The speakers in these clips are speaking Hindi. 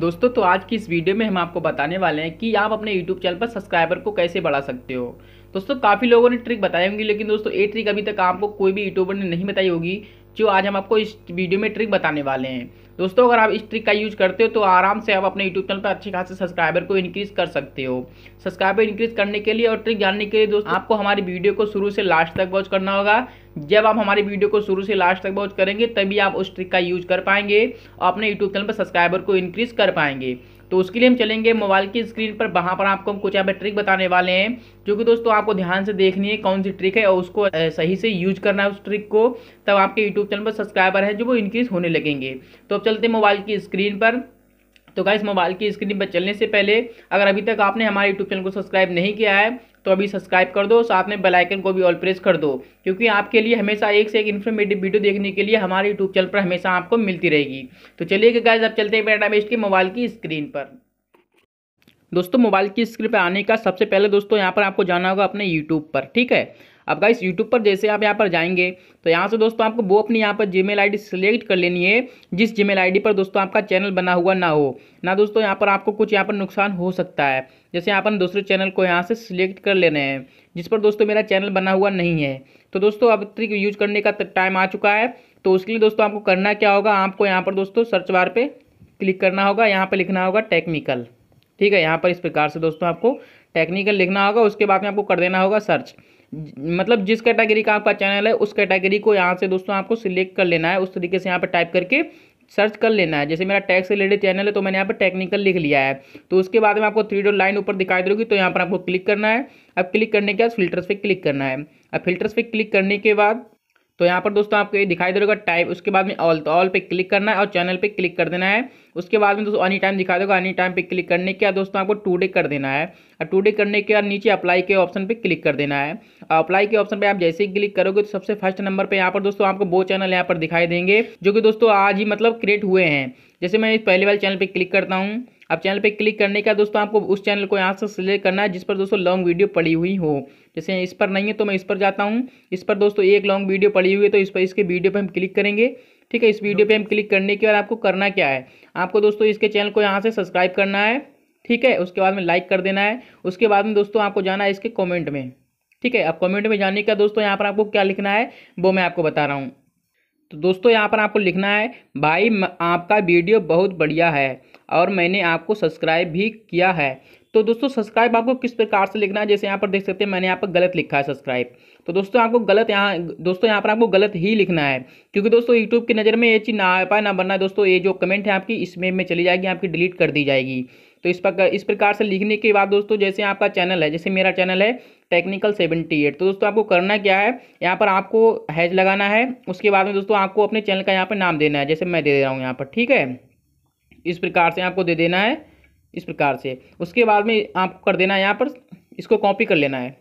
दोस्तों तो आज की इस वीडियो में हम आपको बताने वाले हैं कि आप अपने यूट्यूब चैनल पर सब्सक्राइबर को कैसे बढ़ा सकते हो दोस्तों काफ़ी लोगों ने ट्रिक बताई होंगी लेकिन दोस्तों ये ट्रिक अभी तक आपको कोई भी यूट्यूबर ने नहीं बताई होगी जो आज हम आपको इस वीडियो में ट्रिक बताने वाले हैं दोस्तों अगर आप इस ट्रिक का यूज करते हो तो आराम से आप अपने यूट्यूब चैनल पर अच्छे खासे सब्सक्राइबर को इंक्रीज कर सकते हो सब्सक्राइबर इंक्रीज करने के लिए और ट्रिक जानने के लिए दोस्तों आपको हमारी वीडियो को शुरू से लास्ट तक वॉच करना होगा जब आप हमारी वीडियो को शुरू से लास्ट तक वॉच करेंगे तभी आप उस ट्रिक का यूज कर पाएंगे और अपने यूट्यूब चैनल पर सब्सक्राइबर को इंक्रीज कर पाएंगे तो उसके लिए हम चलेंगे मोबाइल की स्क्रीन पर वहाँ पर आपको हम कुछ यहाँ पर ट्रिक बताने वाले हैं जो कि दोस्तों आपको ध्यान से देखनी है कौन सी ट्रिक है और उसको सही से यूज करना है उस ट्रिक को तब आपके यूट्यूब चैनल पर सब्सक्राइबर है जो वो इंक्रीज होने लगेंगे तो अब चलते हैं मोबाइल की स्क्रीन पर तो गाइस मोबाइल की स्क्रीन पर चलने से पहले अगर अभी तक आपने हमारे यूट्यूब चैनल को सब्सक्राइब नहीं किया है तो अभी सब्सक्राइब कर दो साथ में बेल आइकन को भी ऑल प्रेस कर दो क्योंकि आपके लिए हमेशा एक से एक इन्फॉर्मेटिव वीडियो देखने के लिए हमारे यूट्यूब चैनल पर हमेशा आपको मिलती रहेगी तो चलिए गाइज अब चलते हैं मेरा के मोबाइल की स्क्रीन पर दोस्तों मोबाइल की स्क्रीन पर आने का सबसे पहले दोस्तों यहाँ पर आपको जाना होगा अपने यूट्यूब पर ठीक है अब गाइस यूट्यूब पर जैसे आप यहाँ पर जाएंगे तो यहाँ से दोस्तों आपको वो अपनी यहाँ पर जीमेल आईडी सिलेक्ट कर लेनी है जिस जीमेल आईडी पर दोस्तों आपका चैनल बना हुआ ना हो ना दोस्तों यहाँ पर आपको कुछ यहाँ पर नुकसान हो सकता है जैसे यहाँ पर दूसरे चैनल को यहाँ से सिलेक्ट कर लेने हैं जिस पर दोस्तों मेरा चैनल बना हुआ नहीं है तो दोस्तों अब ट्रिक यूज करने का टाइम आ चुका है तो उसके लिए दोस्तों आपको करना क्या होगा आपको यहाँ पर दोस्तों सर्च बार पर क्लिक करना होगा यहाँ पर लिखना होगा टेक्निकल ठीक है यहाँ पर इस प्रकार से दोस्तों आपको टेक्निकल लिखना होगा उसके बाद में आपको कर देना होगा सर्च मतलब जिस कैटेगरी का आपका चैनल है उस कैटेगरी को यहाँ से दोस्तों आपको सिलेक्ट कर लेना है उस तरीके से यहाँ पर टाइप करके सर्च कर लेना है जैसे मेरा टैक्स रिलेटेड चैनल है तो मैंने यहाँ पर टेक्निकल लिख लिया है तो उसके बाद में आपको थ्री डॉट लाइन ऊपर दिखाई देगी तो यहाँ पर आपको क्लिक करना है अब क्लिक करने के बाद फिल्टर्स पे क्लिक करना है अब फिल्टर्स पे क्लिक करने के बाद तो यहाँ पर दोस्तों आपको ये दिखाई दे रहा टाइप उसके बाद में ऑल तो ऑल पे क्लिक करना है और चैनल पे क्लिक कर देना है उसके बाद में दोस्तों एनी टाइम दिखा देगा एनी टाइम पे क्लिक करने के बाद दोस्तों आपको टू डे कर देना है और टू डे करने के बाद नीचे अप्लाई के ऑप्शन पे क्लिक कर देना है अप्लाई के ऑप्शन पे आप जैसे ही क्लिक करोगे तो सबसे फर्स्ट नंबर पर यहाँ पर दोस्तों आपको वो चैनल यहाँ पर दिखाई देंगे जो कि दोस्तों आज ही मतलब क्रिएट हुए हैं जैसे मैं पहले वाले चैनल पर क्लिक करता हूँ अब चैनल पर क्लिक करने का दोस्तों आपको उस चैनल को यहाँ से सिलेक्ट करना है जिस पर दोस्तों लॉन्ग वीडियो पड़ी हुई हो जैसे इस पर नहीं है तो मैं इस पर जाता हूँ इस पर दोस्तों एक लॉन्ग वीडियो पड़ी हुई है तो इस पर इसके वीडियो पर हम क्लिक करेंगे ठीक है इस वीडियो पर हम क्लिक करने के बाद आपको करना क्या है आपको दोस्तों इसके चैनल को यहाँ से सब्सक्राइब करना है ठीक है उसके बाद में लाइक कर देना है उसके बाद में दोस्तों आपको जाना है इसके कॉमेंट में ठीक है अब कमेंट में जाने का दोस्तों यहाँ पर आपको क्या लिखना है वो मैं आपको बता रहा हूँ तो दोस्तों यहाँ पर आपको लिखना है भाई आपका वीडियो बहुत बढ़िया है और मैंने आपको सब्सक्राइब भी किया है तो दोस्तों सब्सक्राइब आपको किस प्रकार से लिखना है जैसे यहाँ पर देख सकते हैं मैंने यहाँ पर गलत लिखा है सब्सक्राइब तो दोस्तों आपको गलत यहाँ दोस्तों यहाँ पर आपको गलत ही लिखना है क्योंकि दोस्तों यूट्यूब की नज़र में ये चीज़ ना आ पाए ना बनना है दोस्तों ये जो कमेंट है आपकी इसमें में चली जाएगी आपकी डिलीट कर दी जाएगी तो इस प्रकार इस प्रकार से लिखने के बाद दोस्तों जैसे आपका चैनल है जैसे मेरा चैनल है टेक्निकल सेवेंटी एट तो दोस्तों आपको करना क्या है यहाँ पर आपको हैज लगाना है उसके बाद में दोस्तों आपको अपने चैनल का यहाँ पर नाम देना है जैसे मैं दे दे रहा हूँ यहाँ पर ठीक है इस प्रकार से आपको दे देना है इस प्रकार से उसके बाद में आपको कर देना है यहाँ पर इसको कॉपी कर लेना है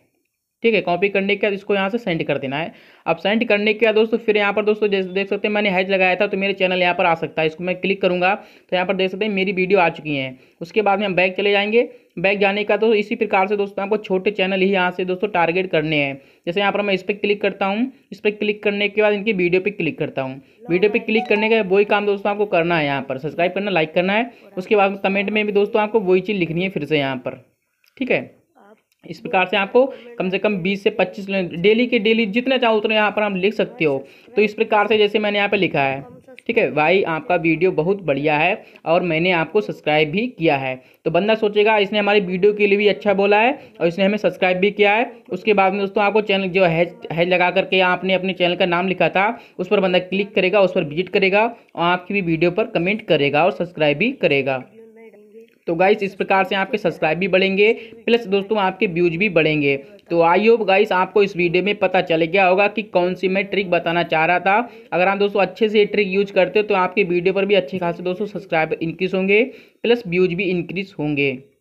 ठीक है कॉपी करने के बाद इसको यहाँ से सेंड कर देना है अब सेंड करने के बाद दोस्तों फिर यहाँ पर दोस्तों जैसे देख सकते हैं मैंने हैज लगाया था तो मेरे चैनल यहाँ पर आ सकता है इसको मैं क्लिक करूँगा तो यहाँ पर देख सकते हैं मेरी वीडियो आ चुकी है उसके बाद में हम बैग चले जाएंगे बैग जाने का तो इसी प्रकार से दोस्तों आपको छोटे चैनल ही यहाँ से दोस्तों टारगेट करने हैं जैसे यहाँ पर मैं इस पर क्लिक करता हूँ इस पर क्लिक करने के बाद इनकी वीडियो पर क्लिक करता हूँ वीडियो पर क्लिक करने का वही काम दोस्तों आपको करना है यहाँ पर सब्सक्राइब करना लाइक करना है उसके बाद कमेंट में भी दोस्तों आपको वही चीज़ लिखनी है फिर से यहाँ पर ठीक है इस प्रकार से आपको कम से कम 20 से 25 डेली के डेली जितना चाहो उतना यहाँ पर हम लिख सकते हो तो इस प्रकार से जैसे मैंने यहाँ पे लिखा है ठीक है भाई आपका वीडियो बहुत बढ़िया है और मैंने आपको सब्सक्राइब भी किया है तो बंदा सोचेगा इसने हमारी वीडियो के लिए भी अच्छा बोला है और इसने हमें सब्सक्राइब भी किया है उसके बाद में दोस्तों आपको चैनल जो हैज हैज लगा करके आपने अपने चैनल का नाम लिखा था उस पर बंदा क्लिक करेगा उस पर विजिट करेगा और आपकी भी वीडियो पर कमेंट करेगा और सब्सक्राइब भी करेगा तो गाइस इस प्रकार से आपके सब्सक्राइब भी बढ़ेंगे प्लस दोस्तों आपके व्यूज भी बढ़ेंगे तो आई होप गाइस आपको इस वीडियो में पता चल गया होगा कि कौन सी मैं ट्रिक बताना चाह रहा था अगर आप दोस्तों अच्छे से ये ट्रिक यूज करते हो तो आपके वीडियो पर भी अच्छे खासे दोस्तों सब्सक्राइबर इंक्रीज होंगे प्लस व्यूज भी इंक्रीज होंगे